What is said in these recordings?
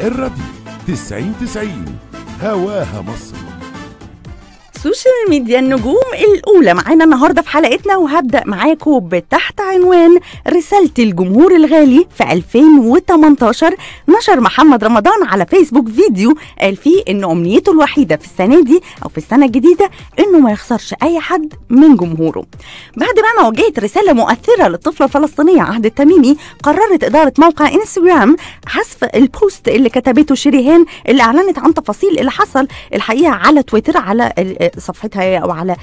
الراديو 90 90 هواها مصر السوشيال ميديا النجوم الأولى معانا النهاردة في حلقتنا وهبدأ معاكم بتحت عنوان رسالتي الجمهور الغالي في 2018 نشر محمد رمضان على فيسبوك فيديو قال فيه إن أمنيته الوحيدة في السنة دي أو في السنة الجديدة إنه ما يخسرش أي حد من جمهوره بعد ما أنا وجهت رسالة مؤثرة للطفلة الفلسطينية عهد التميمي قررت إدارة موقع انستجرام حذف البوست اللي كتبته شيريهان اللي أعلنت عن تفاصيل اللي حصل الحقيقة على تويتر على صفحتها آه، او على آه،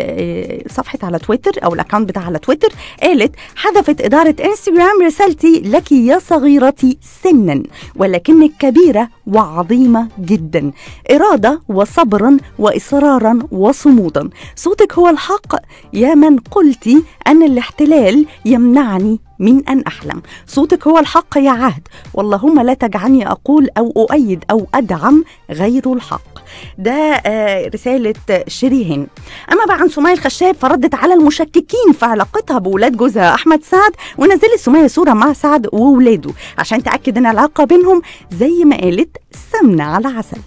آه، صفحه على تويتر او الاكونت بتاعها على تويتر قالت حذفت اداره انستغرام رسالتي لك يا صغيرتي سنا ولكنك كبيره وعظيمة جدا إرادة وصبرا وإصرارا وصمودا صوتك هو الحق يا من قلت أن الاحتلال يمنعني من أن أحلم صوتك هو الحق يا عهد واللهم لا تجعلني أقول أو أؤيد أو أدعم غير الحق ده آه، رسالة شريهن أما بقى عن سمية الخشاب فردت على المشككين في علاقتها بولاد جوزها أحمد سعد ونزلت سمية صورة مع سعد وولاده عشان تأكد أن العلاقة بينهم زي ما قالت سمنة على عسل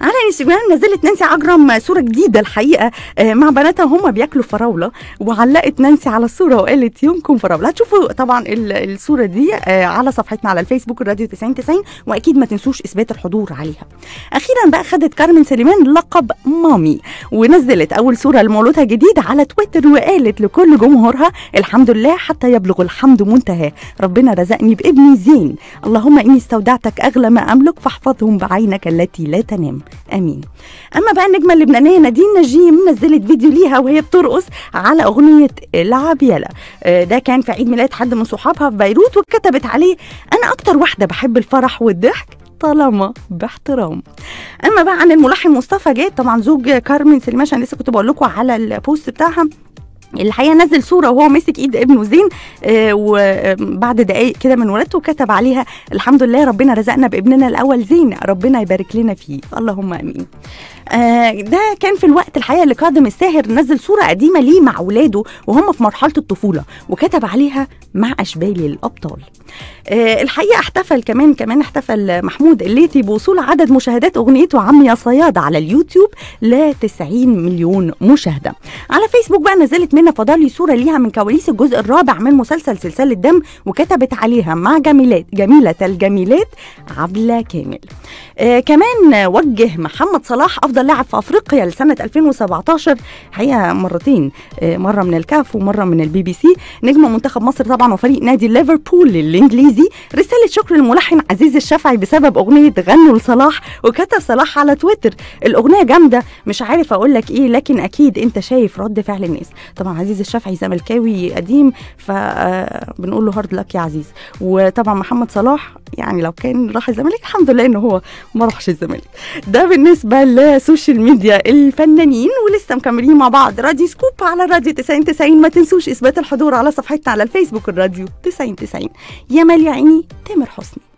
على انستجرام نزلت نانسي عجرم صوره جديده الحقيقه آه، مع بناتها وهم بياكلوا فراوله وعلقت نانسي على الصوره وقالت يومكم فراوله هتشوفوا طبعا الصوره دي آه، على صفحتنا على الفيسبوك الراديو 90 90 واكيد ما تنسوش اثبات الحضور عليها اخيرا بقى خدت كارمن سليمان لقب مامي ونزلت اول صوره لمولودها جديد على تويتر وقالت لكل جمهورها الحمد لله حتى يبلغ الحمد منتهاه ربنا رزقني بابني زين اللهم اني استودعتك اغلى ما املك فاحفظهم بعينك التي لا تنام تمام امين اما بقى النجمه اللبنانيه نادين نجيم نزلت فيديو ليها وهي بترقص على اغنيه العب يلا آه، ده كان في عيد ميلاد حد من صحابها في بيروت وكتبت عليه انا اكتر واحده بحب الفرح والضحك طالما باحترام اما بقى عن الملحن مصطفى جاد طبعا زوج كارمن سليمان انا لسه كنت بقول لكم على البوست بتاعها الحقيقه نزل صوره وهو ماسك ايد ابنه زين آه، وبعد دقائق كده من ولادته كتب عليها الحمد لله ربنا رزقنا بابننا الاول زين ربنا يبارك لنا فيه اللهم امين آه، ده كان في الوقت الحقيقه اللي قادم الساهر نزل صوره قديمه ليه مع اولاده وهم في مرحله الطفوله وكتب عليها مع اشبال الابطال آه، الحقيقه احتفل كمان كمان احتفل محمود الليثي بوصول عدد مشاهدات اغنيته عم يا صياد على اليوتيوب ل 90 مليون مشاهده على فيسبوك بقى نزلت منى فضالي صوره ليها من كواليس الجزء الرابع من مسلسل سلسال الدم وكتبت عليها مع جميلات جميله الجميلات عبله كامل آه كمان وجه محمد صلاح افضل لاعب في افريقيا لسنه 2017 حقيقه مرتين آه مره من الكاف ومره من البي بي سي نجم منتخب مصر طبعا وفريق نادي ليفربول الانجليزي رساله شكر للملحن عزيز الشافعي بسبب اغنيه غنوا لصلاح وكتب صلاح على تويتر الاغنيه جامده مش عارف اقول لك ايه لكن اكيد انت شايف رد فعل الناس طبعا عزيز الشافعي زملكاوي قديم فبنقول آه، له هارد لك يا عزيز وطبعا محمد صلاح يعني لو كان راح الزمالك الحمد لله ان هو ما راحش الزمالك ده بالنسبه للسوشيال ميديا الفنانين ولسه مكملين مع بعض راديو سكوب على راديو 90 90 ما تنسوش اثبات الحضور على صفحتنا على الفيسبوك الراديو 90 90 يا مال يا عيني تامر حسني